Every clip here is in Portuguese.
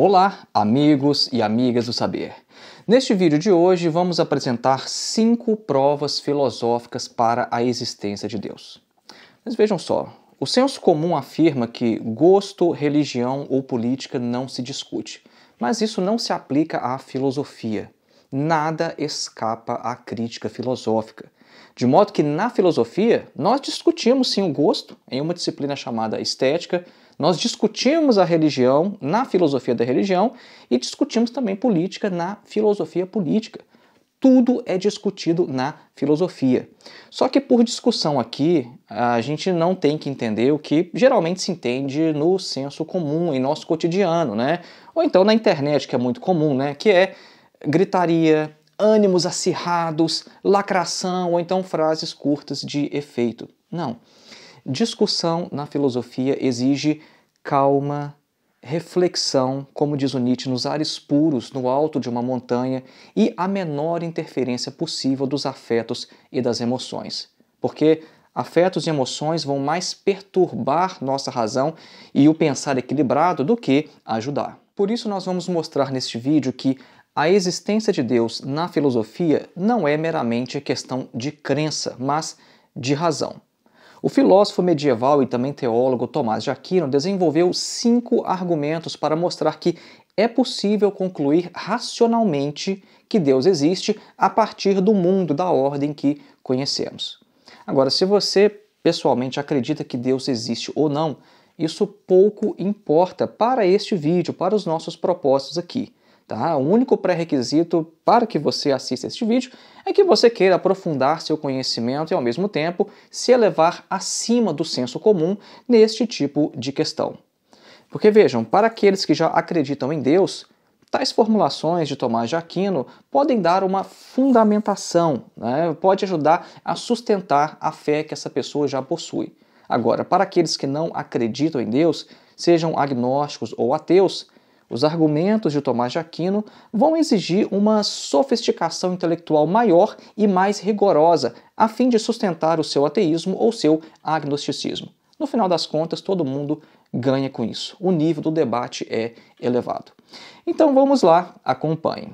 Olá, amigos e amigas do saber. Neste vídeo de hoje vamos apresentar cinco provas filosóficas para a existência de Deus. Mas vejam só, o senso comum afirma que gosto, religião ou política não se discute, mas isso não se aplica à filosofia. Nada escapa à crítica filosófica. De modo que na filosofia nós discutimos sim o gosto em uma disciplina chamada estética nós discutimos a religião na filosofia da religião e discutimos também política na filosofia política. Tudo é discutido na filosofia. Só que por discussão aqui, a gente não tem que entender o que geralmente se entende no senso comum, em nosso cotidiano, né? Ou então na internet, que é muito comum, né? Que é gritaria, ânimos acirrados, lacração ou então frases curtas de efeito. Não. Discussão na filosofia exige calma, reflexão, como diz o Nietzsche, nos ares puros, no alto de uma montanha e a menor interferência possível dos afetos e das emoções. Porque afetos e emoções vão mais perturbar nossa razão e o pensar equilibrado do que ajudar. Por isso, nós vamos mostrar neste vídeo que a existência de Deus na filosofia não é meramente questão de crença, mas de razão. O filósofo medieval e também teólogo Tomás de Aquino desenvolveu cinco argumentos para mostrar que é possível concluir racionalmente que Deus existe a partir do mundo da ordem que conhecemos. Agora, se você pessoalmente acredita que Deus existe ou não, isso pouco importa para este vídeo, para os nossos propósitos aqui. Tá? O único pré-requisito para que você assista este vídeo é que você queira aprofundar seu conhecimento e, ao mesmo tempo, se elevar acima do senso comum neste tipo de questão. Porque vejam, para aqueles que já acreditam em Deus, Tais formulações de Tomás de Aquino podem dar uma fundamentação, né? pode ajudar a sustentar a fé que essa pessoa já possui. Agora, para aqueles que não acreditam em Deus, sejam agnósticos ou ateus, os argumentos de Tomás de Aquino vão exigir uma sofisticação intelectual maior e mais rigorosa, a fim de sustentar o seu ateísmo ou seu agnosticismo. No final das contas, todo mundo ganha com isso. O nível do debate é elevado. Então vamos lá, acompanhe.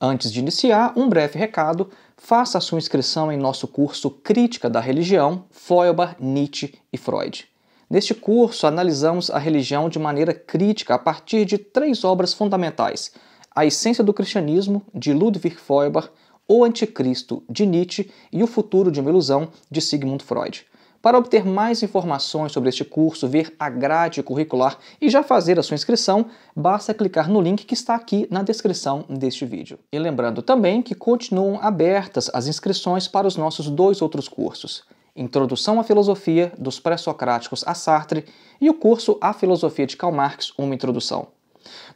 Antes de iniciar, um breve recado faça a sua inscrição em nosso curso Crítica da Religião, Feuerbach, Nietzsche e Freud. Neste curso, analisamos a religião de maneira crítica a partir de três obras fundamentais: A Essência do Cristianismo, de Ludwig Feuerbach, O Anticristo, de Nietzsche e O Futuro de uma Ilusão, de Sigmund Freud. Para obter mais informações sobre este curso, ver a grade curricular e já fazer a sua inscrição, basta clicar no link que está aqui na descrição deste vídeo. E lembrando também que continuam abertas as inscrições para os nossos dois outros cursos. Introdução à Filosofia dos Pré-Socráticos a Sartre e o curso A Filosofia de Karl Marx, uma introdução.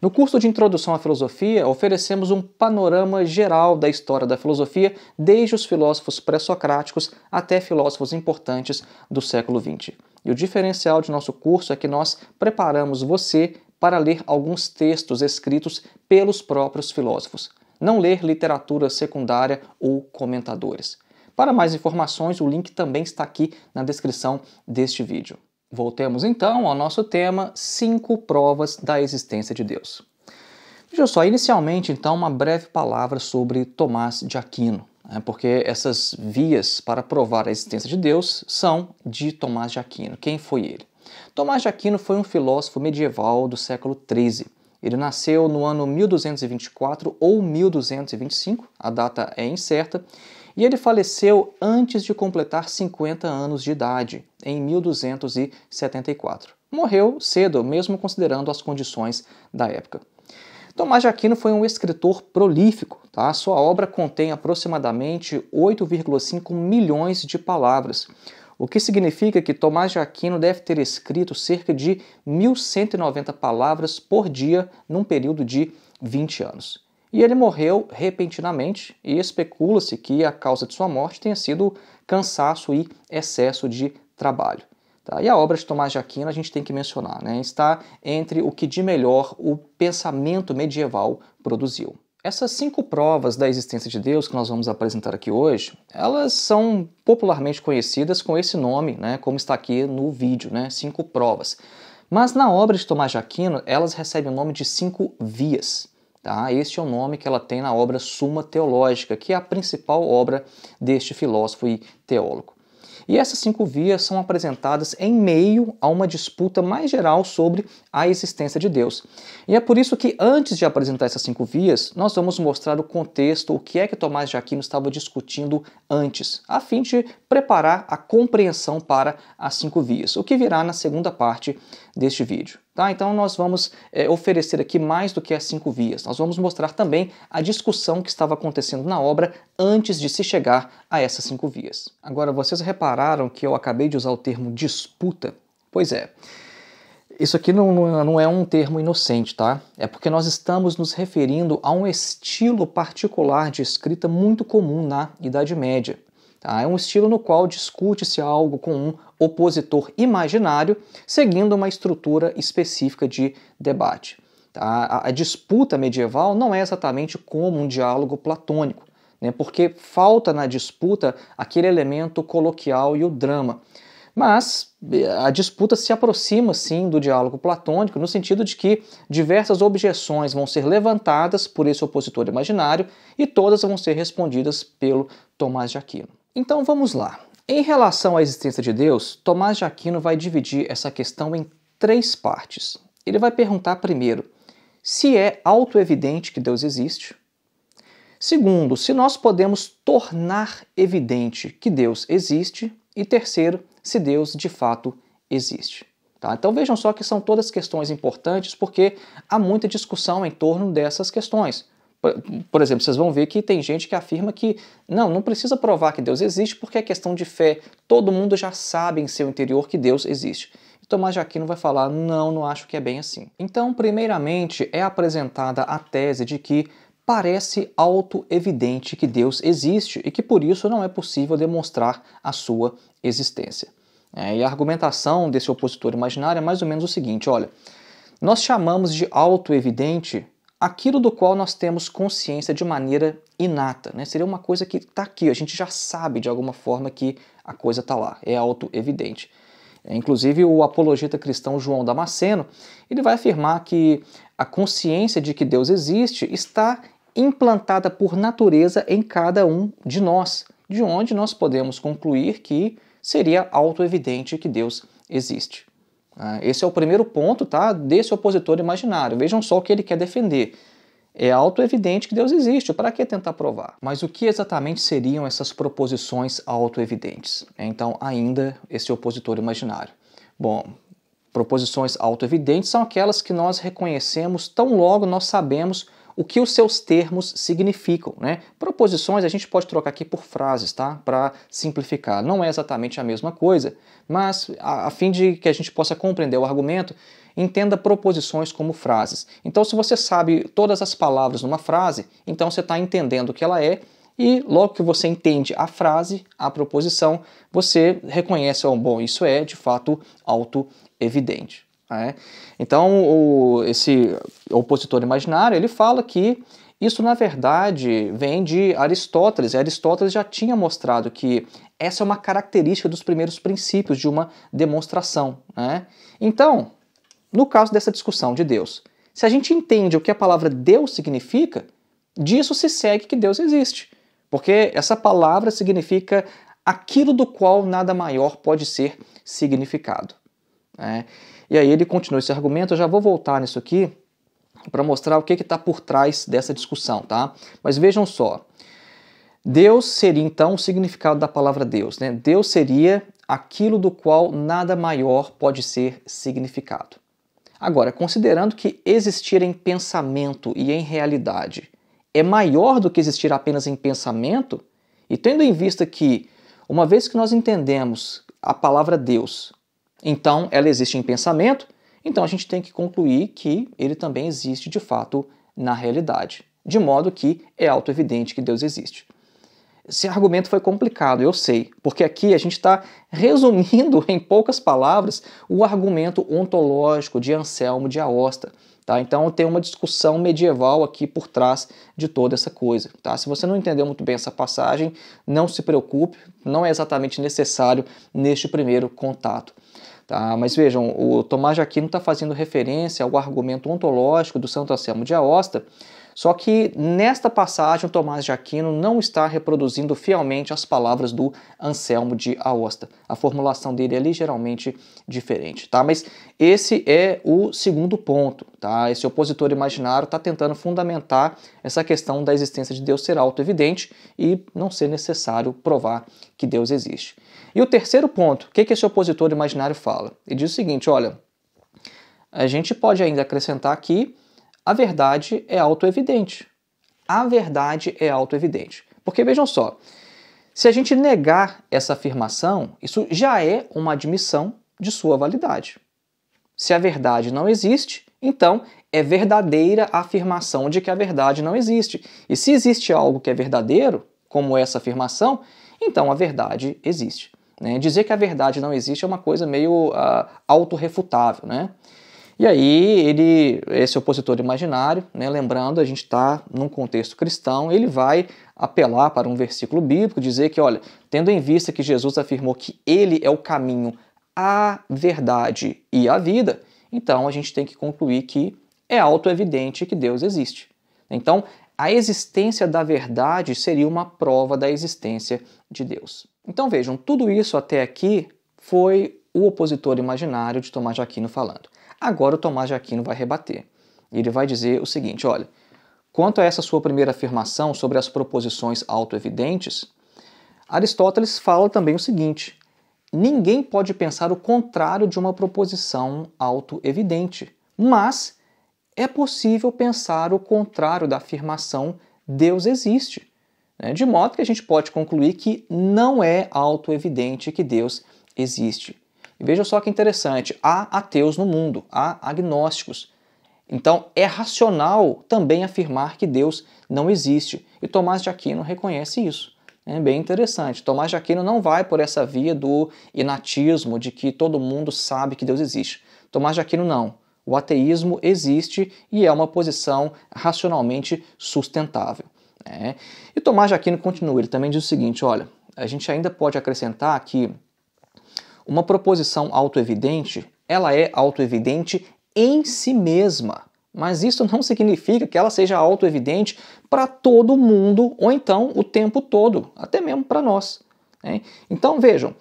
No curso de Introdução à Filosofia, oferecemos um panorama geral da história da filosofia, desde os filósofos pré-socráticos até filósofos importantes do século XX. E o diferencial de nosso curso é que nós preparamos você para ler alguns textos escritos pelos próprios filósofos, não ler literatura secundária ou comentadores. Para mais informações, o link também está aqui na descrição deste vídeo. Voltemos então ao nosso tema: cinco provas da existência de Deus. Veja só, inicialmente, então, uma breve palavra sobre Tomás de Aquino, né, porque essas vias para provar a existência de Deus são de Tomás de Aquino. Quem foi ele? Tomás de Aquino foi um filósofo medieval do século XIII. Ele nasceu no ano 1224 ou 1225, a data é incerta, e ele faleceu antes de completar 50 anos de idade, em 1274. Morreu cedo, mesmo considerando as condições da época. Tomás de Aquino foi um escritor prolífico. Tá? Sua obra contém aproximadamente 8,5 milhões de palavras, o que significa que Tomás de Aquino deve ter escrito cerca de 1.190 palavras por dia num período de 20 anos e ele morreu repentinamente e especula-se que a causa de sua morte tenha sido cansaço e excesso de trabalho. Tá? E a obra de Tomás de Aquino a gente tem que mencionar, né? está entre o que de melhor o pensamento medieval produziu. Essas cinco provas da existência de Deus que nós vamos apresentar aqui hoje, elas são popularmente conhecidas com esse nome, né? como está aqui no vídeo, né? cinco provas. Mas na obra de Tomás de Aquino, elas recebem o nome de cinco vias. Tá? Este é o nome que ela tem na obra Suma Teológica, que é a principal obra deste filósofo e teólogo. E essas cinco vias são apresentadas em meio a uma disputa mais geral sobre a existência de Deus. E é por isso que, antes de apresentar essas cinco vias, nós vamos mostrar o contexto, o que é que Tomás de Aquino estava discutindo antes, a fim de preparar a compreensão para as cinco vias, o que virá na segunda parte deste vídeo. Tá? Então nós vamos é, oferecer aqui mais do que as cinco vias. Nós vamos mostrar também a discussão que estava acontecendo na obra antes de se chegar a essas cinco vias. Agora, vocês repararam que eu acabei de usar o termo disputa? Pois é. Isso aqui não, não é um termo inocente, tá? É porque nós estamos nos referindo a um estilo particular de escrita muito comum na Idade Média. Ah, é um estilo no qual discute-se algo com um opositor imaginário, seguindo uma estrutura específica de debate. Tá? A, a, disputa medieval não é exatamente como um diálogo platônico, né, porque falta na disputa aquele elemento coloquial e o drama. Mas eh, a disputa se aproxima sim do diálogo platônico, no sentido de que diversas objeções vão ser levantadas por esse opositor imaginário e todas vão ser respondidas pelo Tomás de Aquino. Então vamos lá. Em relação à existência de Deus, Tomás de Aquino vai dividir essa questão em três partes. Ele vai perguntar primeiro se é autoevidente que Deus existe. Segundo, se nós podemos tornar evidente que Deus existe. E terceiro, se Deus de fato existe. Tá? Então vejam só que são todas questões importantes porque há muita discussão em torno dessas questões. Por exemplo, vocês vão ver que tem gente que afirma que não, não precisa provar que Deus existe porque é questão de fé. Todo mundo já sabe em seu interior que Deus existe. E Tomás de Aquino vai falar: não, não acho que é bem assim. Então, primeiramente, é apresentada a tese de que parece auto-evidente que Deus existe e que por isso não é possível demonstrar a sua existência. É, e a argumentação desse opositor imaginário é mais ou menos o seguinte: olha, nós chamamos de auto-evidente aquilo do qual nós temos consciência de maneira inata. Né? Seria uma coisa que está aqui, a gente já sabe de alguma forma que a coisa está lá, é auto-evidente. É, inclusive, o apologeta cristão João Damasceno ele vai afirmar que a consciência de que Deus existe está implantada por natureza em cada um de nós, de onde nós podemos concluir que seria auto-evidente que Deus existe. Ah, esse é o primeiro ponto tá, desse opositor imaginário. Vejam só o que ele quer defender. É autoevidente que Deus existe, para que tentar provar? Mas o que exatamente seriam essas proposições autoevidentes? É, então, ainda esse opositor imaginário. Bom, proposições autoevidentes são aquelas que nós reconhecemos tão logo nós sabemos o que os seus termos significam. Né? Proposições a gente pode trocar aqui por frases, tá? Para simplificar. Não é exatamente a mesma coisa, mas a, a fim de que a gente possa compreender o argumento, entenda proposições como frases. Então, se você sabe todas as palavras numa frase, então você está entendendo o que ela é e logo que você entende a frase, a proposição, você reconhece, oh, bom, isso é de fato auto-evidente. Ah, é? Então, o, esse opositor imaginário, ele fala que isso, na verdade, vem de Aristóteles, e Aristóteles já tinha mostrado que essa é uma característica dos primeiros princípios de uma demonstração. Né? Então, no caso dessa discussão de Deus, se a gente entende o que a palavra Deus significa, disso se segue que Deus existe, porque essa palavra significa aquilo do qual nada maior pode ser significado. Né? E aí ele continua esse argumento, eu já vou voltar nisso aqui para mostrar o que está por trás dessa discussão, tá? Mas vejam só, Deus seria então o significado da palavra Deus, né? Deus seria aquilo do qual nada maior pode ser significado. Agora, considerando que existir em pensamento e em realidade é maior do que existir apenas em pensamento, e tendo em vista que, uma vez que nós entendemos a palavra Deus então, ela existe em pensamento, então a gente tem que concluir que ele também existe de fato na realidade, de modo que é autoevidente que Deus existe. Esse argumento foi complicado, eu sei, porque aqui a gente está resumindo em poucas palavras o argumento ontológico de Anselmo de Aosta. Tá? Então tem uma discussão medieval aqui por trás de toda essa coisa. Tá? Se você não entendeu muito bem essa passagem, não se preocupe, não é exatamente necessário neste primeiro contato. Tá? Mas vejam, o Tomás de Aquino está fazendo referência ao argumento ontológico do Santo Anselmo de Aosta, só que nesta passagem o Tomás de Aquino não está reproduzindo fielmente as palavras do Anselmo de Aosta. A formulação dele é ligeiramente diferente, tá? Mas esse é o segundo ponto, tá? Esse opositor imaginário está tentando fundamentar essa questão da existência de Deus ser auto-evidente e não ser necessário provar que Deus existe. E o terceiro ponto, o que, que esse opositor imaginário fala? Ele diz o seguinte: olha, a gente pode ainda acrescentar que a verdade é autoevidente. A verdade é autoevidente. Porque vejam só, se a gente negar essa afirmação, isso já é uma admissão de sua validade. Se a verdade não existe, então é verdadeira a afirmação de que a verdade não existe. E se existe algo que é verdadeiro, como essa afirmação, então a verdade existe. Né? Dizer que a verdade não existe é uma coisa meio uh, autorrefutável. Né? E aí ele, esse opositor imaginário, né, lembrando, a gente está num contexto cristão, ele vai apelar para um versículo bíblico, dizer que, olha, tendo em vista que Jesus afirmou que ele é o caminho, a verdade e a vida, então a gente tem que concluir que é auto evidente que Deus existe. Então, a existência da verdade seria uma prova da existência de Deus. Então vejam, tudo isso até aqui foi o opositor imaginário de Tomás de Aquino falando. Agora o Tomás de Aquino vai rebater. Ele vai dizer o seguinte: olha, quanto a essa sua primeira afirmação sobre as proposições autoevidentes, Aristóteles fala também o seguinte: ninguém pode pensar o contrário de uma proposição autoevidente, mas é possível pensar o contrário da afirmação Deus existe. Né? De modo que a gente pode concluir que não é autoevidente que Deus existe. E veja só que interessante: há ateus no mundo, há agnósticos. Então é racional também afirmar que Deus não existe. E Tomás de Aquino reconhece isso. É bem interessante. Tomás de Aquino não vai por essa via do inatismo, de que todo mundo sabe que Deus existe. Tomás de Aquino não. O ateísmo existe e é uma posição racionalmente sustentável. É. E Tomás Jaquino continua, ele também diz o seguinte, olha, a gente ainda pode acrescentar que uma proposição autoevidente, ela é autoevidente em si mesma, mas isso não significa que ela seja autoevidente para todo mundo ou então o tempo todo, até mesmo para nós. Né? Então vejam,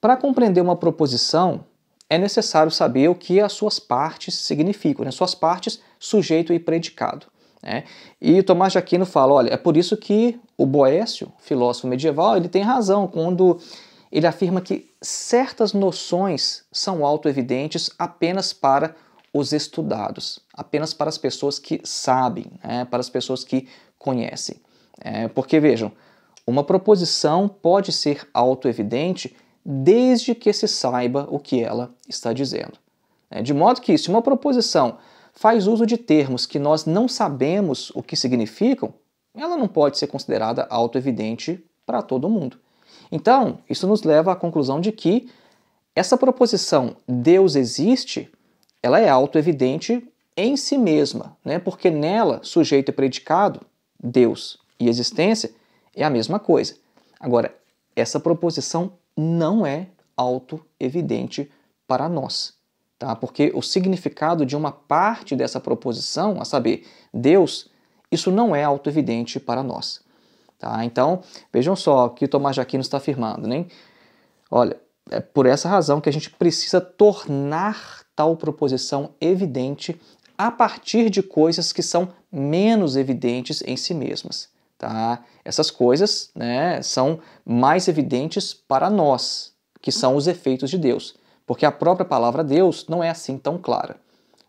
para compreender uma proposição, é necessário saber o que as suas partes significam, né? suas partes, sujeito e predicado. Né? E Tomás de Aquino fala, olha, é por isso que o Boécio, filósofo medieval, ele tem razão quando ele afirma que certas noções são autoevidentes apenas para os estudados, apenas para as pessoas que sabem, né? para as pessoas que conhecem. É, porque vejam, uma proposição pode ser autoevidente desde que se saiba o que ela está dizendo. É, de modo que, se uma proposição faz uso de termos que nós não sabemos o que significam, ela não pode ser considerada autoevidente para todo mundo. Então, isso nos leva à conclusão de que essa proposição Deus existe, ela é autoevidente em si mesma, né? porque nela, sujeito e predicado, Deus e existência, é a mesma coisa. Agora, essa proposição não é autoevidente para nós tá? porque o significado de uma parte dessa proposição, a saber, Deus, isso não é autoevidente para nós. Tá? Então, vejam só o que Tomás de Aquino está afirmando. Né? Olha, é por essa razão que a gente precisa tornar tal proposição evidente a partir de coisas que são menos evidentes em si mesmas. Tá? Essas coisas né, são mais evidentes para nós, que são os efeitos de Deus porque a própria palavra Deus não é assim tão clara.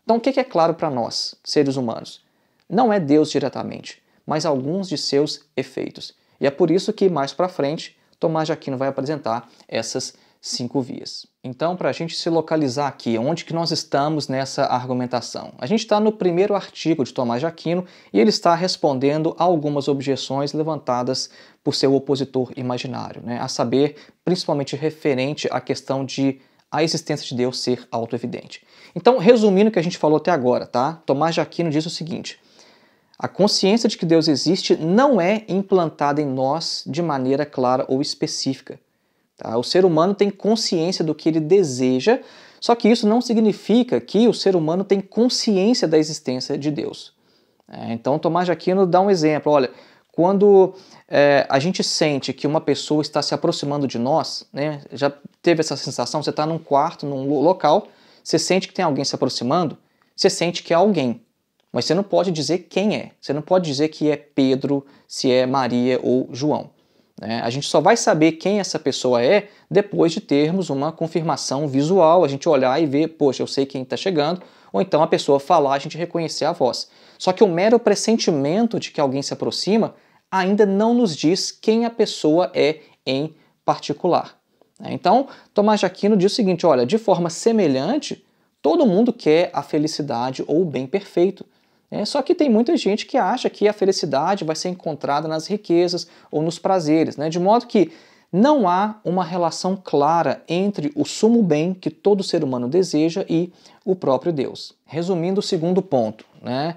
Então, o que é claro para nós, seres humanos? Não é Deus diretamente, mas alguns de seus efeitos. E é por isso que, mais para frente, Tomás de Aquino vai apresentar essas cinco vias. Então, para a gente se localizar aqui, onde que nós estamos nessa argumentação? A gente está no primeiro artigo de Tomás de Aquino e ele está respondendo a algumas objeções levantadas por seu opositor imaginário, né? a saber, principalmente referente à questão de a existência de Deus ser autoevidente. Então, resumindo o que a gente falou até agora, tá? Tomás de Aquino diz o seguinte: a consciência de que Deus existe não é implantada em nós de maneira clara ou específica. Tá? O ser humano tem consciência do que ele deseja, só que isso não significa que o ser humano tem consciência da existência de Deus. É, então, Tomás de Aquino dá um exemplo: olha, quando é, a gente sente que uma pessoa está se aproximando de nós, né, já teve essa sensação, você está num quarto, num local, você sente que tem alguém se aproximando, você sente que é alguém. Mas você não pode dizer quem é. Você não pode dizer que é Pedro, se é Maria ou João. Né? A gente só vai saber quem essa pessoa é depois de termos uma confirmação visual, a gente olhar e ver, poxa, eu sei quem está chegando, ou então a pessoa falar, a gente reconhecer a voz. Só que o mero pressentimento de que alguém se aproxima ainda não nos diz quem a pessoa é em particular. Né? Então, Tomás de Aquino diz o seguinte: olha, de forma semelhante, todo mundo quer a felicidade ou o bem perfeito. Né? Só que tem muita gente que acha que a felicidade vai ser encontrada nas riquezas ou nos prazeres, né? de modo que não há uma relação clara entre o sumo bem que todo ser humano deseja e o próprio Deus. Resumindo o segundo ponto, né?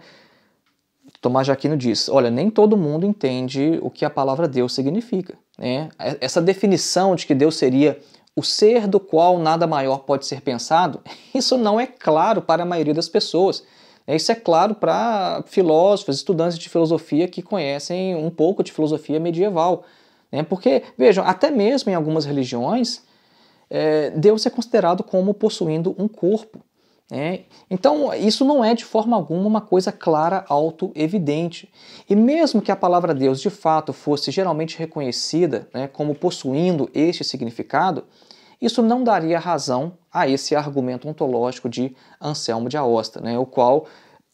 Tomás Jaquino diz: olha, nem todo mundo entende o que a palavra Deus significa. Né? Essa definição de que Deus seria o ser do qual nada maior pode ser pensado, isso não é claro para a maioria das pessoas. Né? Isso é claro para filósofos, estudantes de filosofia que conhecem um pouco de filosofia medieval. Né? Porque, vejam, até mesmo em algumas religiões, eh, Deus é considerado como possuindo um corpo. É, então, isso não é de forma alguma uma coisa clara, auto-evidente. E mesmo que a palavra Deus de fato fosse geralmente reconhecida né, como possuindo este significado, isso não daria razão a esse argumento ontológico de Anselmo de Aosta, né, o qual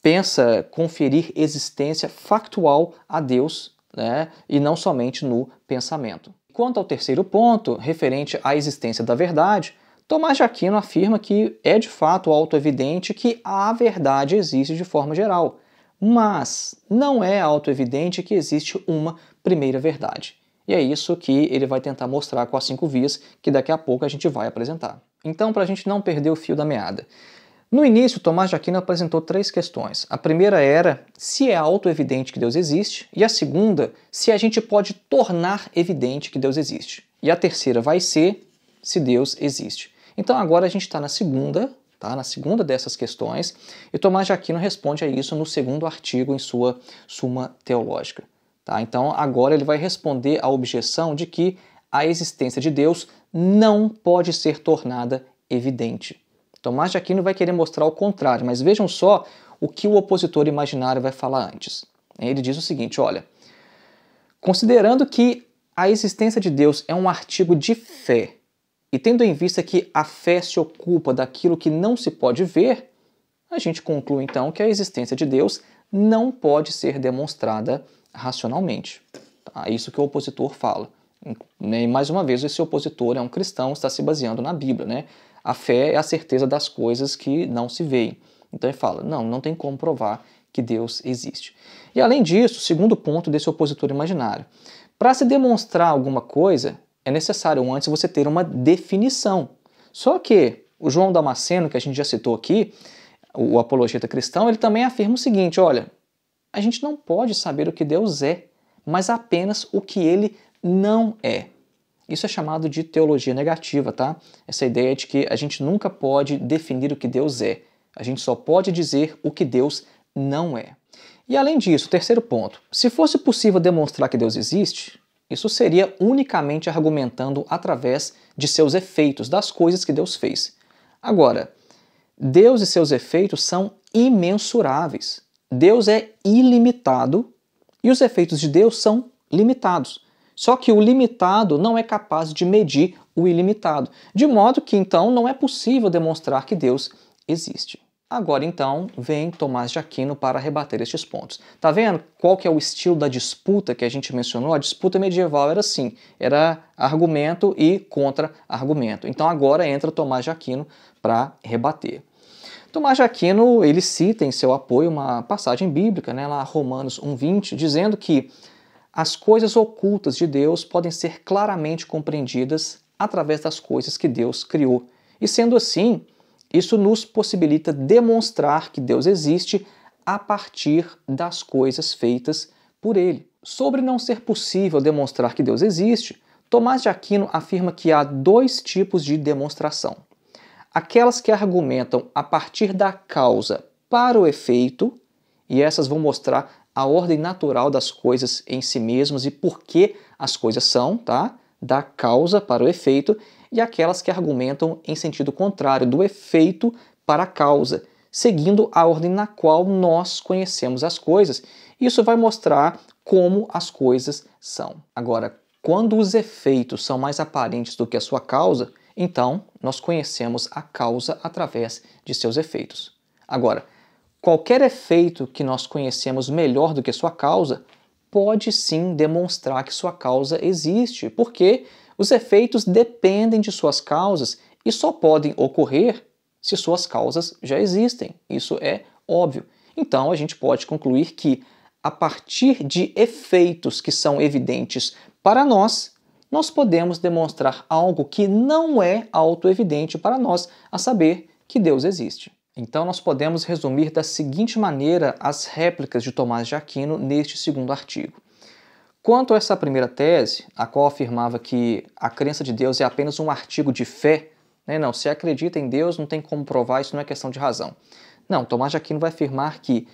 pensa conferir existência factual a Deus né, e não somente no pensamento. Quanto ao terceiro ponto, referente à existência da verdade, Tomás de Aquino afirma que é de fato autoevidente que a verdade existe de forma geral, mas não é autoevidente que existe uma primeira verdade. E é isso que ele vai tentar mostrar com as cinco vias que daqui a pouco a gente vai apresentar. Então, para a gente não perder o fio da meada. No início, Tomás de Aquino apresentou três questões. A primeira era se é autoevidente que Deus existe, e a segunda, se a gente pode tornar evidente que Deus existe. E a terceira vai ser se Deus existe. Então agora a gente está na segunda, tá? na segunda dessas questões, e Tomás de Aquino responde a isso no segundo artigo em sua Suma Teológica. Tá? Então agora ele vai responder à objeção de que a existência de Deus não pode ser tornada evidente. Tomás de Aquino vai querer mostrar o contrário, mas vejam só o que o opositor imaginário vai falar antes. Ele diz o seguinte: olha, considerando que a existência de Deus é um artigo de fé e tendo em vista que a fé se ocupa daquilo que não se pode ver, a gente conclui então que a existência de Deus não pode ser demonstrada racionalmente. Tá? É isso que o opositor fala. Né? E mais uma vez, esse opositor é um cristão, está se baseando na Bíblia. Né? A fé é a certeza das coisas que não se veem. Então ele fala: não, não tem como provar que Deus existe. E além disso, segundo ponto desse opositor imaginário, para se demonstrar alguma coisa, é necessário antes você ter uma definição. Só que o João Damasceno, que a gente já citou aqui, o apologeta cristão, ele também afirma o seguinte: olha, a gente não pode saber o que Deus é, mas apenas o que ele não é. Isso é chamado de teologia negativa, tá? Essa ideia de que a gente nunca pode definir o que Deus é. A gente só pode dizer o que Deus não é. E além disso, terceiro ponto: se fosse possível demonstrar que Deus existe, isso seria unicamente argumentando através de seus efeitos, das coisas que Deus fez. Agora, Deus e seus efeitos são imensuráveis. Deus é ilimitado e os efeitos de Deus são limitados. Só que o limitado não é capaz de medir o ilimitado, de modo que então não é possível demonstrar que Deus existe. Agora então vem Tomás de Aquino para rebater estes pontos. Tá vendo qual que é o estilo da disputa que a gente mencionou? A disputa medieval era assim, era argumento e contra-argumento. Então agora entra Tomás de Aquino para rebater. Tomás de Aquino, ele cita em seu apoio uma passagem bíblica, né, lá Romanos 1:20, dizendo que as coisas ocultas de Deus podem ser claramente compreendidas através das coisas que Deus criou. E sendo assim, isso nos possibilita demonstrar que Deus existe a partir das coisas feitas por ele. Sobre não ser possível demonstrar que Deus existe, Tomás de Aquino afirma que há dois tipos de demonstração: aquelas que argumentam a partir da causa para o efeito, e essas vão mostrar a ordem natural das coisas em si mesmas e por que as coisas são, tá? Da causa para o efeito, e aquelas que argumentam em sentido contrário do efeito para a causa, seguindo a ordem na qual nós conhecemos as coisas. Isso vai mostrar como as coisas são. Agora, quando os efeitos são mais aparentes do que a sua causa, então nós conhecemos a causa através de seus efeitos. Agora, qualquer efeito que nós conhecemos melhor do que sua causa pode sim demonstrar que sua causa existe, porque os efeitos dependem de suas causas e só podem ocorrer se suas causas já existem. Isso é óbvio. Então, a gente pode concluir que, a partir de efeitos que são evidentes para nós, nós podemos demonstrar algo que não é autoevidente para nós, a saber, que Deus existe. Então, nós podemos resumir da seguinte maneira as réplicas de Tomás de Aquino neste segundo artigo. Quanto a essa primeira tese, a qual afirmava que a crença de Deus é apenas um artigo de fé, né? não, se acredita em Deus não tem como provar, isso não é questão de razão. Não, Tomás de Aquino vai afirmar que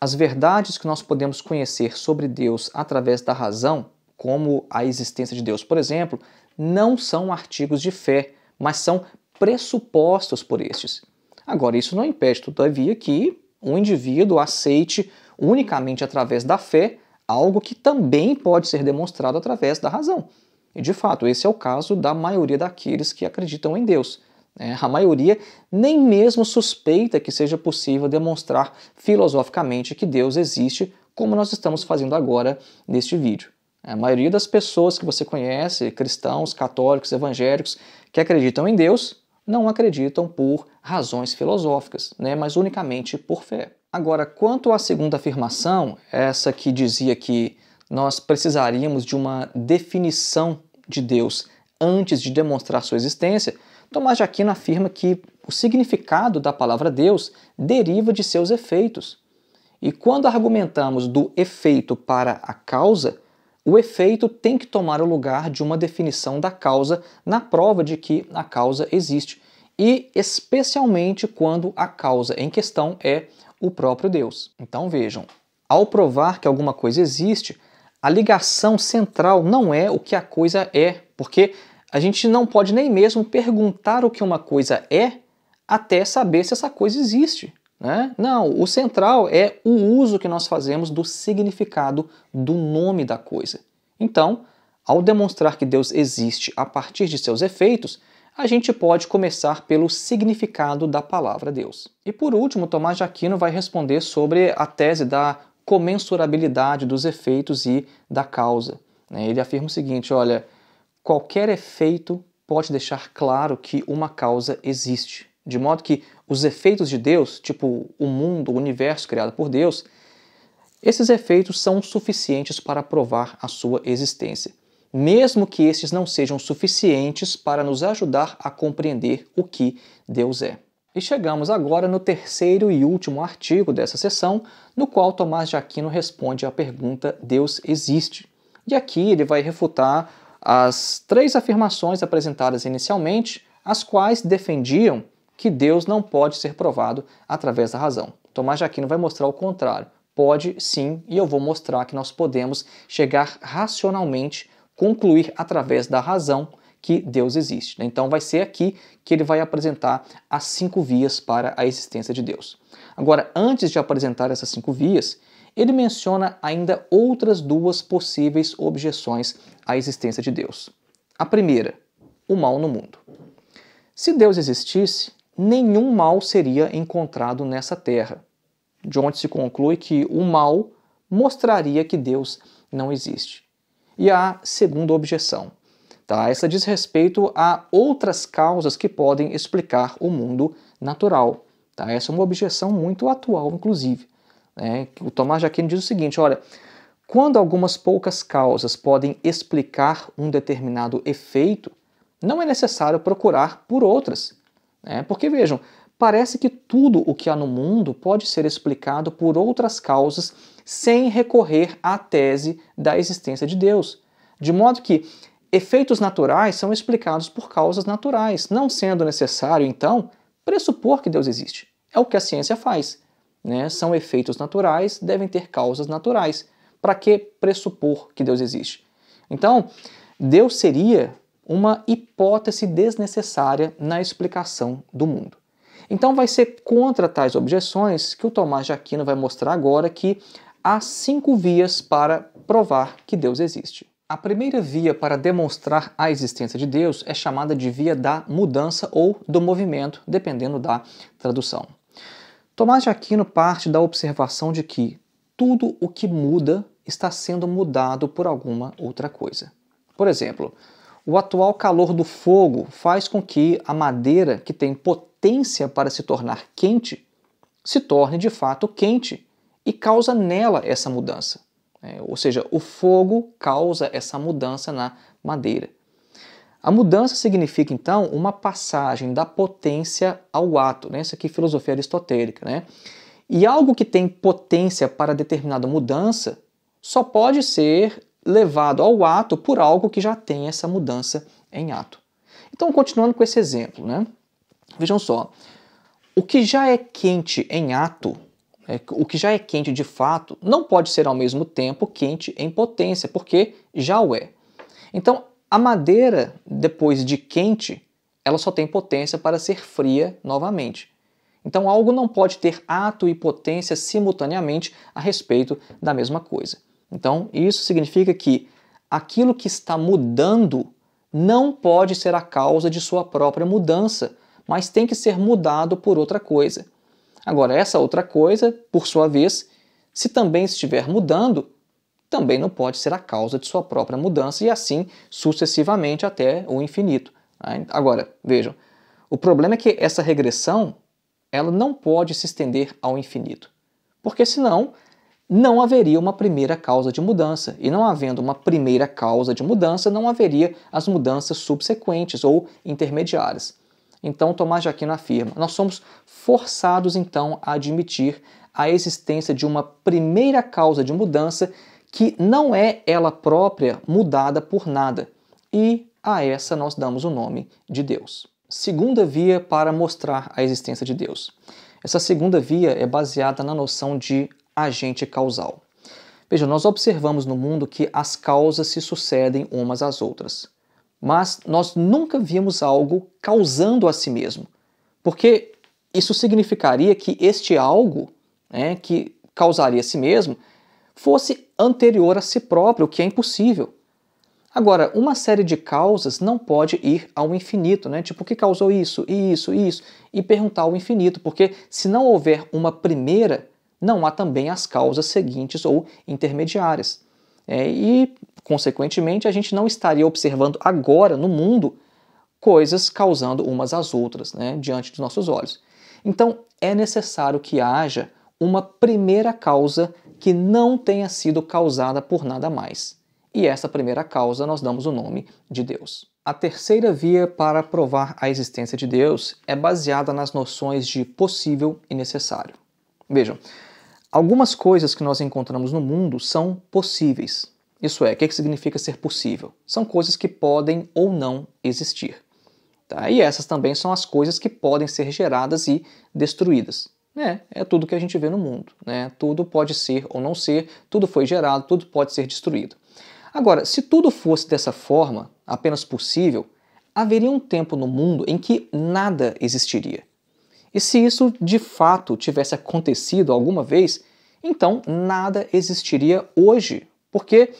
as verdades que nós podemos conhecer sobre Deus através da razão, como a existência de Deus, por exemplo, não são artigos de fé, mas são pressupostos por estes. Agora, isso não impede, todavia, que um indivíduo aceite unicamente através da fé algo que também pode ser demonstrado através da razão. E de fato, esse é o caso da maioria daqueles que acreditam em Deus. Né? A maioria nem mesmo suspeita que seja possível demonstrar filosoficamente que Deus existe, como nós estamos fazendo agora neste vídeo. A maioria das pessoas que você conhece, cristãos, católicos, evangélicos, que acreditam em Deus, não acreditam por razões filosóficas, né, mas unicamente por fé. Agora, quanto à segunda afirmação, essa que dizia que nós precisaríamos de uma definição de Deus antes de demonstrar sua existência, Tomás de Aquino afirma que o significado da palavra Deus deriva de seus efeitos. E quando argumentamos do efeito para a causa, o efeito tem que tomar o lugar de uma definição da causa na prova de que a causa existe, e especialmente quando a causa em questão é o próprio Deus. Então vejam, ao provar que alguma coisa existe, a ligação central não é o que a coisa é, porque a gente não pode nem mesmo perguntar o que uma coisa é até saber se essa coisa existe. Né? Não, o central é o uso que nós fazemos do significado do nome da coisa. Então, ao demonstrar que Deus existe a partir de seus efeitos, a gente pode começar pelo significado da palavra Deus. E por último, Tomás de Aquino vai responder sobre a tese da comensurabilidade dos efeitos e da causa. Né? Ele afirma o seguinte: olha, qualquer efeito pode deixar claro que uma causa existe. De modo que os efeitos de Deus, tipo o mundo, o universo criado por Deus, esses efeitos são suficientes para provar a sua existência mesmo que esses não sejam suficientes para nos ajudar a compreender o que Deus é. E chegamos agora no terceiro e último artigo dessa sessão, no qual Tomás de Aquino responde à pergunta Deus existe. E aqui ele vai refutar as três afirmações apresentadas inicialmente, as quais defendiam que Deus não pode ser provado através da razão. Tomás de Aquino vai mostrar o contrário. Pode sim, e eu vou mostrar que nós podemos chegar racionalmente concluir através da razão que Deus existe. Né? Então vai ser aqui que ele vai apresentar as cinco vias para a existência de Deus. Agora, antes de apresentar essas cinco vias, ele menciona ainda outras duas possíveis objeções à existência de Deus. A primeira, o mal no mundo. Se Deus existisse, nenhum mal seria encontrado nessa terra, de onde se conclui que o mal mostraria que Deus não existe. E a segunda objeção. Tá? Essa diz respeito a outras causas que podem explicar o mundo natural. Tá? Essa é uma objeção muito atual, inclusive. Né? O Tomás Aquino diz o seguinte: olha, quando algumas poucas causas podem explicar um determinado efeito, não é necessário procurar por outras. Né? Porque vejam, parece que tudo o que há no mundo pode ser explicado por outras causas sem recorrer à tese da existência de Deus. De modo que efeitos naturais são explicados por causas naturais, não sendo necessário, então, pressupor que Deus existe. É o que a ciência faz. Né? São efeitos naturais, devem ter causas naturais. Para que pressupor que Deus existe? Então, Deus seria uma hipótese desnecessária na explicação do mundo. Então vai ser contra tais objeções que o Tomás de Aquino vai mostrar agora que há cinco vias para provar que Deus existe. A primeira via para demonstrar a existência de Deus é chamada de via da mudança ou do movimento, dependendo da tradução. Tomás de Aquino parte da observação de que tudo o que muda está sendo mudado por alguma outra coisa. Por exemplo, o atual calor do fogo faz com que a madeira, que tem potência resistência para se tornar quente se torne de fato quente e causa nela essa mudança. É, ou seja, o fogo causa essa mudança na madeira. A mudança significa então uma passagem da potência ao ato, né? Isso aqui é filosofia aristotélica, né? E algo que tem potência para determinada mudança só pode ser levado ao ato por algo que já tem essa mudança em ato. Então, continuando com esse exemplo, né? Vejam só, o que já é quente em ato, é, o que já é quente de fato, não pode ser ao mesmo tempo quente em potência, porque já o é. Então, a madeira, depois de quente, ela só tem potência para ser fria novamente. Então, algo não pode ter ato e potência simultaneamente a respeito da mesma coisa. Então, isso significa que aquilo que está mudando não pode ser a causa de sua própria mudança, mas tem que ser mudado por outra coisa. Agora, essa outra coisa, por sua vez, se também estiver mudando, também não pode ser a causa de sua própria mudança e assim sucessivamente até o infinito. Agora, vejam, o problema é que essa regressão ela não pode se estender ao infinito, porque senão não haveria uma primeira causa de mudança, e não havendo uma primeira causa de mudança, não haveria as mudanças subsequentes ou intermediárias. Então, Tomás de Aquino afirma: nós somos forçados então a admitir a existência de uma primeira causa de mudança que não é ela própria mudada por nada, e a essa nós damos o nome de Deus. Segunda via para mostrar a existência de Deus. Essa segunda via é baseada na noção de agente causal. Veja, nós observamos no mundo que as causas se sucedem umas às outras mas nós nunca vimos algo causando a si mesmo, porque isso significaria que este algo né, que causaria a si mesmo fosse anterior a si próprio, o que é impossível. Agora, uma série de causas não pode ir ao infinito, né? Tipo, o que causou isso, e isso, e isso, e perguntar ao infinito, porque se não houver uma primeira, não há também as causas seguintes ou intermediárias. É, e Consequentemente, a gente não estaria observando agora no mundo coisas causando umas às outras, né, diante dos nossos olhos. Então, é necessário que haja uma primeira causa que não tenha sido causada por nada mais. E essa primeira causa nós damos o nome de Deus. A terceira via para provar a existência de Deus é baseada nas noções de possível e necessário. Vejam, algumas coisas que nós encontramos no mundo são possíveis, isso é, o que, é que significa ser possível? São coisas que podem ou não existir. Tá? E essas também são as coisas que podem ser geradas e destruídas. Né? É tudo que a gente vê no mundo. Né? Tudo pode ser ou não ser, tudo foi gerado, tudo pode ser destruído. Agora, se tudo fosse dessa forma, apenas possível, haveria um tempo no mundo em que nada existiria. E se isso de fato tivesse acontecido alguma vez, então nada existiria hoje porque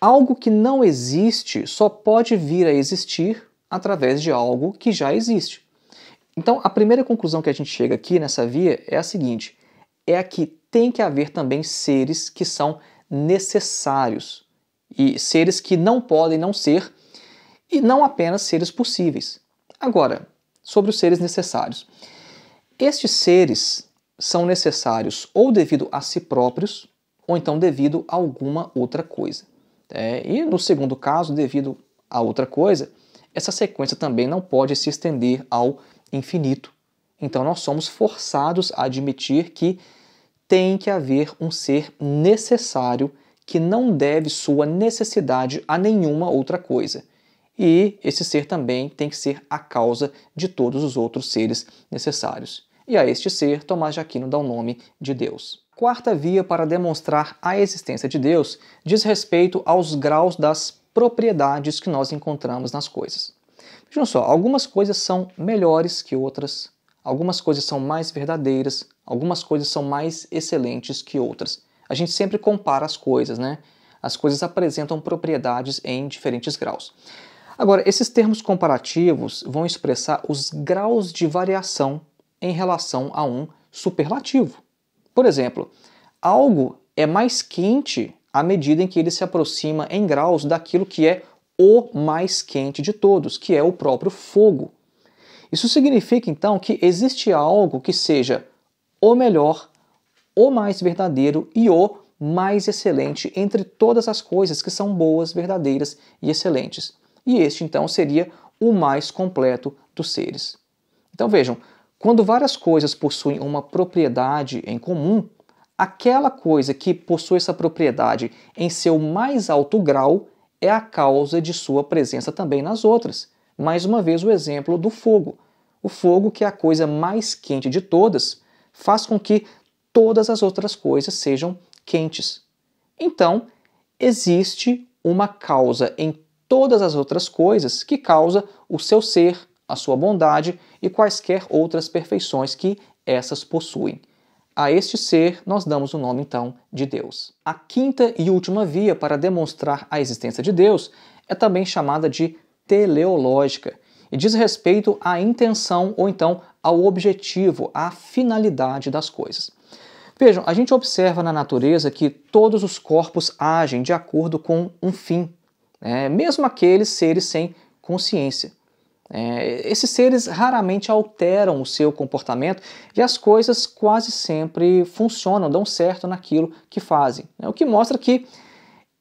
algo que não existe só pode vir a existir através de algo que já existe. Então, a primeira conclusão que a gente chega aqui nessa via é a seguinte: é a que tem que haver também seres que são necessários e seres que não podem não ser e não apenas seres possíveis. Agora, sobre os seres necessários. Estes seres são necessários ou devido a si próprios ou então devido a alguma outra coisa. É, e no segundo caso, devido a outra coisa, essa sequência também não pode se estender ao infinito. Então nós somos forçados a admitir que tem que haver um ser necessário que não deve sua necessidade a nenhuma outra coisa. E esse ser também tem que ser a causa de todos os outros seres necessários. E a este ser, Tomás de Aquino dá o nome de Deus. Quarta via para demonstrar a existência de Deus diz respeito aos graus das propriedades que nós encontramos nas coisas. Vejam só, algumas coisas são melhores que outras, algumas coisas são mais verdadeiras, algumas coisas são mais excelentes que outras. A gente sempre compara as coisas, né? As coisas apresentam propriedades em diferentes graus. Agora, esses termos comparativos vão expressar os graus de variação em relação a um superlativo. Por exemplo, algo é mais quente à medida em que ele se aproxima em graus daquilo que é o mais quente de todos, que é o próprio fogo. Isso significa então que existe algo que seja o melhor, o mais verdadeiro e o mais excelente entre todas as coisas que são boas, verdadeiras e excelentes. E este então seria o mais completo dos seres. Então vejam, quando várias coisas possuem uma propriedade em comum, aquela coisa que possui essa propriedade em seu mais alto grau é a causa de sua presença também nas outras. Mais uma vez, o exemplo do fogo. O fogo, que é a coisa mais quente de todas, faz com que todas as outras coisas sejam quentes. Então, existe uma causa em todas as outras coisas que causa o seu ser, a sua bondade e quaisquer outras perfeições que essas possuem. A este ser nós damos o nome então de Deus. A quinta e última via para demonstrar a existência de Deus é também chamada de teleológica e diz respeito à intenção ou então ao objetivo, à finalidade das coisas. Vejam, a gente observa na natureza que todos os corpos agem de acordo com um fim, né? mesmo aqueles seres sem consciência. É, esses seres raramente alteram o seu comportamento e as coisas quase sempre funcionam, dão certo naquilo que fazem. Né? O que mostra que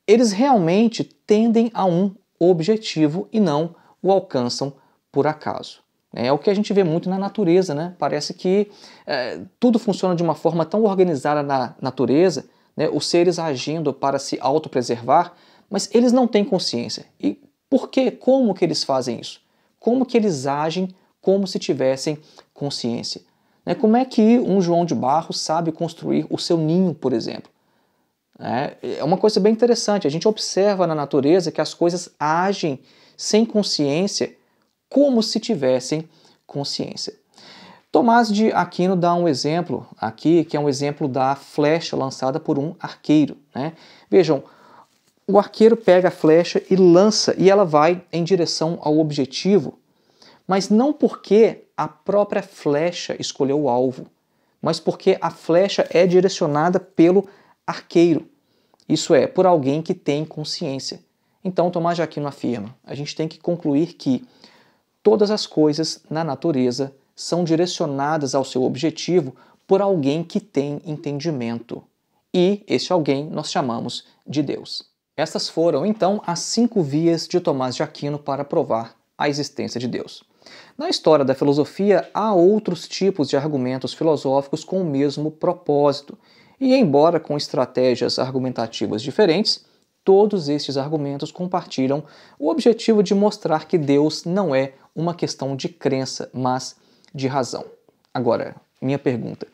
eles realmente tendem a um objetivo e não o alcançam por acaso. Né? É o que a gente vê muito na natureza, né? Parece que é, tudo funciona de uma forma tão organizada na natureza, né? os seres agindo para se autopreservar, mas eles não têm consciência. E por que, como que eles fazem isso? como que eles agem como se tivessem consciência. Né? Como é que um João de Barro sabe construir o seu ninho, por exemplo? É, é uma coisa bem interessante. A gente observa na natureza que as coisas agem sem consciência, como se tivessem consciência. Tomás de Aquino dá um exemplo aqui, que é um exemplo da flecha lançada por um arqueiro. Né? Vejam, o arqueiro pega a flecha e lança, e ela vai em direção ao objetivo, mas não porque a própria flecha escolheu o alvo, mas porque a flecha é direcionada pelo arqueiro. Isso é, por alguém que tem consciência. Então, Tomás de Aquino afirma: a gente tem que concluir que todas as coisas na natureza são direcionadas ao seu objetivo por alguém que tem entendimento. E esse alguém nós chamamos de Deus. Estas foram então as cinco vias de Tomás de Aquino para provar a existência de Deus. Na história da filosofia, há outros tipos de argumentos filosóficos com o mesmo propósito, e embora com estratégias argumentativas diferentes, todos estes argumentos compartilham o objetivo de mostrar que Deus não é uma questão de crença, mas de razão. Agora, minha pergunta: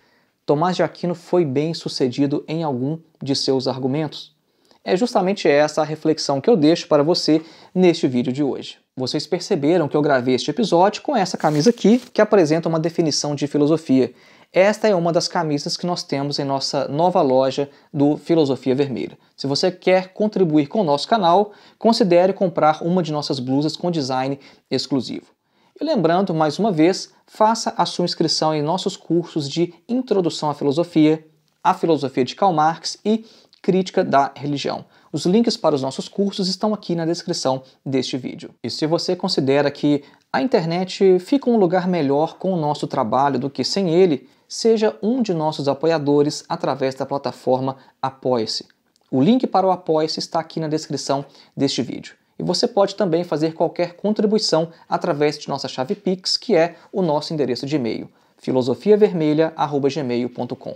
Tomás de Aquino foi bem sucedido em algum de seus argumentos? É justamente essa a reflexão que eu deixo para você neste vídeo de hoje. Vocês perceberam que eu gravei este episódio com essa camisa aqui, que apresenta uma definição de filosofia. Esta é uma das camisas que nós temos em nossa nova loja do Filosofia Vermelha. Se você quer contribuir com o nosso canal, considere comprar uma de nossas blusas com design exclusivo. E lembrando, mais uma vez, faça a sua inscrição em nossos cursos de Introdução à Filosofia, A Filosofia de Karl Marx e crítica da religião. Os links para os nossos cursos estão aqui na descrição deste vídeo. E se você considera que a internet fica um lugar melhor com o nosso trabalho do que sem ele, seja um de nossos apoiadores através da plataforma Apoia-se. O link para o Apoia-se está aqui na descrição deste vídeo. E você pode também fazer qualquer contribuição através de nossa chave Pix, que é o nosso endereço de e-mail, filosofiavermelha.gmail.com.